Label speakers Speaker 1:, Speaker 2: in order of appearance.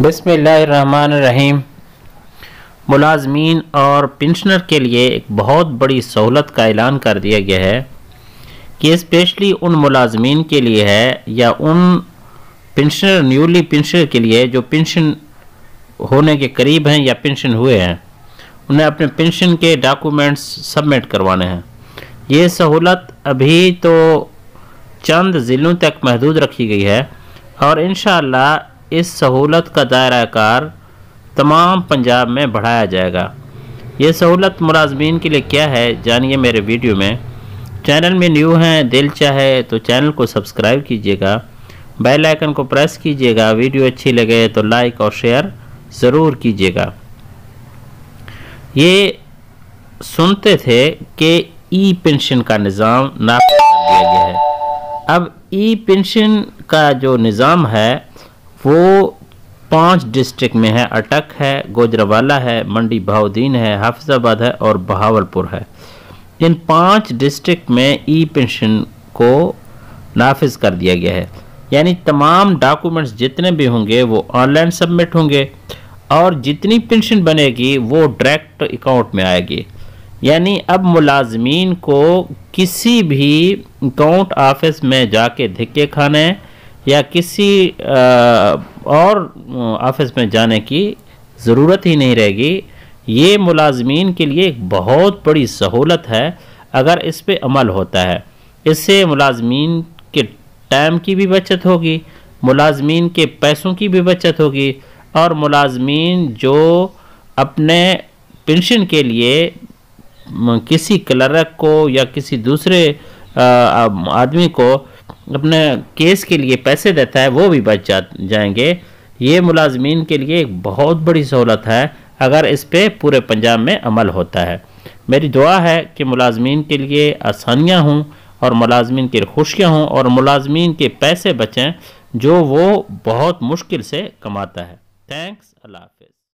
Speaker 1: बसमीम मुलाजमीन और पेंशनर के लिए एक बहुत बड़ी सहूलत का ऐलान कर दिया गया है कि स्पेशली उन मुलाजमीन के लिए है या उन पेंशनर न्यूली पेंशनर के लिए जो पेंशन होने के करीब हैं या पेंशन हुए हैं उन्हें अपने पेंशन के डॉक्यूमेंट्स सबमिट करवाने हैं ये सहूलत अभी तो चंद ज़िलों तक महदूद रखी गई है और इन इस सहूलत का दायरा कार तमाम पंजाब में बढ़ाया जाएगा ये सहूलत मुलाजमीन के लिए क्या है जानिए मेरे वीडियो में चैनल में न्यू हैं दिल चाहे तो चैनल को सब्सक्राइब कीजिएगा बेल आइकन को प्रेस कीजिएगा वीडियो अच्छी लगे तो लाइक और शेयर ज़रूर कीजिएगा ये सुनते थे कि ई पेंशन का निज़ाम नाफ कर दिया गया है अब ई पेंशन का जो निज़ाम है वो पांच डिस्ट्रिक्ट में है अटक है गोजरावाला है मंडी बहाउद्दीन है हाफिजाबाद है और बहावलपुर है इन पांच डिस्ट्रिक्ट में ई पेंशन को नाफिज कर दिया गया है यानी तमाम डॉक्यूमेंट्स जितने भी होंगे वो ऑनलाइन सबमिट होंगे और जितनी पेंशन बनेगी वो डायरेक्ट अकाउंट में आएगी यानी अब मुलाजमीन को किसी भी अकाउंट ऑफिस में जाके धिक्के खाने या किसी और ऑफिस में जाने की ज़रूरत ही नहीं रहेगी ये मुलाजमीन के लिए एक बहुत बड़ी सहूलत है अगर इस पर अमल होता है इससे मुलाजमीन के टाइम की भी बचत होगी मुलाजमीन के पैसों की भी बचत होगी और मुलाजमीन जो अपने पेंशन के लिए किसी क्लर्क को या किसी दूसरे आदमी को अपने केस के लिए पैसे देता है वो भी बच जा जाएंगे ये मुलाजमीन के लिए एक बहुत बड़ी सहूलत है अगर इस पर पूरे पंजाब में अमल होता है मेरी दुआ है कि मुलाजमीन के लिए आसानियाँ हों और मुलाजमीन की खुशियाँ हों और मुलाजमीन के पैसे बचें जो वो बहुत मुश्किल से कमाता है थैंक्स अल्लाह हाफ